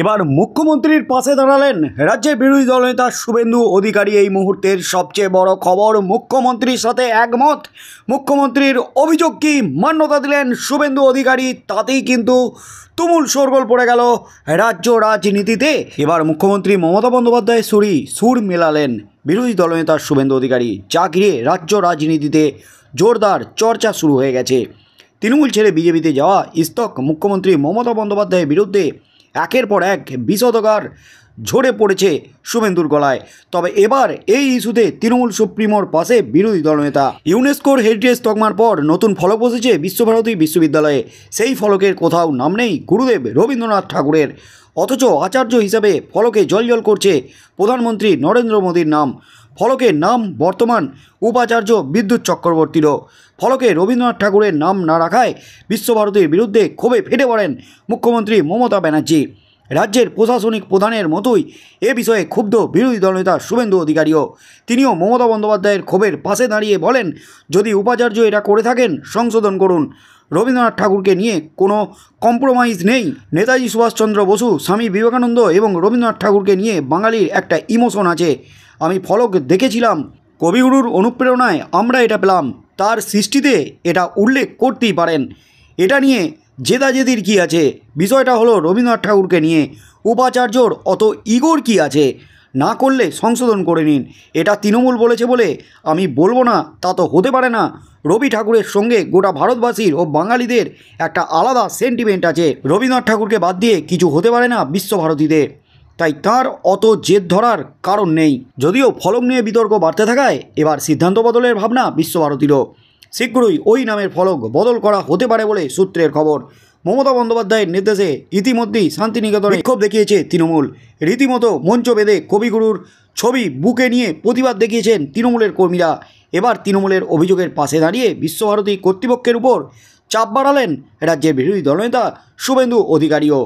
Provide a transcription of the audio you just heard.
এবার মুখ্যমন্ত্রীর পাশে দাঁড়ালেন রাজ্যের বিরোধী দলনেতা শুভেন্দু অধিকারী এই মুহূর্তের সবচেয়ে বড় খবর মুখ্যমন্ত্রীর সাথে একমত মুখ্যমন্ত্রীর অভিযোগ কি মান্যতা দিলেন শুভেন্দু অধিকারী তাতেই কিন্তু তুমুল শোরগোল পড়ে গেল রাজ্য রাজনীতিতে এবার মুখ্যমন্ত্রী মমতা বন্দ্যোপাধ্যায় সুরি সুর মেলালেন বিরোধী দলনেতা শুভেন্দু অধিকারী যা ঘিরে রাজ্য রাজনীতিতে জোরদার চর্চা শুরু হয়ে গেছে তৃণমূল ছেড়ে বিজেপিতে যাওয়া ইস্তক মুখ্যমন্ত্রী মমতা বন্দ্যোপাধ্যায়ের বিরুদ্ধে একের পর এক বিষদগার ঝরে পড়েছে শুভেন্দুর গলায় তবে এবার এই ইস্যুতে তৃণমূল সুপ্রিমোর পাশে বিরোধী দলনেতা ইউনেস্কোর হেরিটেজ তকমার পর নতুন ফলক বসেছে বিশ্বভারতী বিশ্ববিদ্যালয়ে সেই ফলকের কোথাও নাম নেই গুরুদেব রবীন্দ্রনাথ ঠাকুরের অথচ আচার্য হিসাবে ফলকে জলজল করছে প্রধানমন্ত্রী নরেন্দ্র মোদীর নাম ফলকের নাম বর্তমান উপাচার্য বিদ্যুৎ চক্রবর্তীরও ফলকে রবীন্দ্রনাথ ঠাকুরের নাম না রাখায় বিশ্বভারতীর বিরুদ্ধে ক্ষোভে ফেটে পড়েন মুখ্যমন্ত্রী মমতা ব্যানার্জি রাজ্যের প্রশাসনিক প্রধানের মতোই এ বিষয়ে ক্ষুব্ধ বিরোধী দলনেতা শুভেন্দু অধিকারীও তিনিও মমতা বন্দ্যোপাধ্যায়ের ক্ষোভের পাশে দাঁড়িয়ে বলেন যদি উপাচার্য এটা করে থাকেন সংশোধন করুন রবীন্দ্রনাথ ঠাকুরকে নিয়ে কোনো কম্প্রোমাইজ নেই নেতাজি সুভাষচন্দ্র বসু স্বামী বিবেকানন্দ এবং রবীন্দ্রনাথ ঠাকুরকে নিয়ে বাঙালির একটা ইমোশন আছে আমি ফলক দেখেছিলাম কবিগুরুর অনুপ্রেরণায় আমরা এটা পেলাম তার সৃষ্টিতে এটা উল্লেখ করতেই পারেন এটা নিয়ে জেদাজেদির কী আছে বিষয়টা হলো রবীন্দ্রনাথ ঠাকুরকে নিয়ে উপাচার্যর অত ইগোর কী আছে না করলে সংশোধন করে নিন এটা তৃণমূল বলেছে বলে আমি বলবো না তা তো হতে পারে না রবি ঠাকুরের সঙ্গে গোটা ভারতবাসীর ও বাঙালিদের একটা আলাদা সেন্টিমেন্ট আছে রবীন্দ্রনাথ ঠাকুরকে বাদ দিয়ে কিছু হতে পারে না বিশ্বভারতীদের তাই তার অত জেদ ধরার কারণ নেই যদিও ফলম নিয়ে বিতর্ক বাড়তে থাকায় এবার সিদ্ধান্ত বদলের ভাবনা বিশ্বভারতীরও শীঘ্রই ওই নামের ফলক বদল করা হতে পারে বলে সূত্রের খবর মমতা বন্দ্যোপাধ্যায়ের নির্দেশে ইতিমধ্যেই শান্তিনিকেতনে বিক্ষোভ দেখিয়েছে তৃণমূল রীতিমতো মঞ্চ বেঁধে কবিগুরুর ছবি বুকে নিয়ে প্রতিবাদ দেখিয়েছেন তৃণমূলের কর্মীরা এবার তৃণমূলের অভিযোগের পাশে দাঁড়িয়ে বিশ্বভারতী কর্তৃপক্ষের উপর চাপ বাড়ালেন রাজ্যের বিরোধী দলনেতা শুভেন্দু অধিকারীও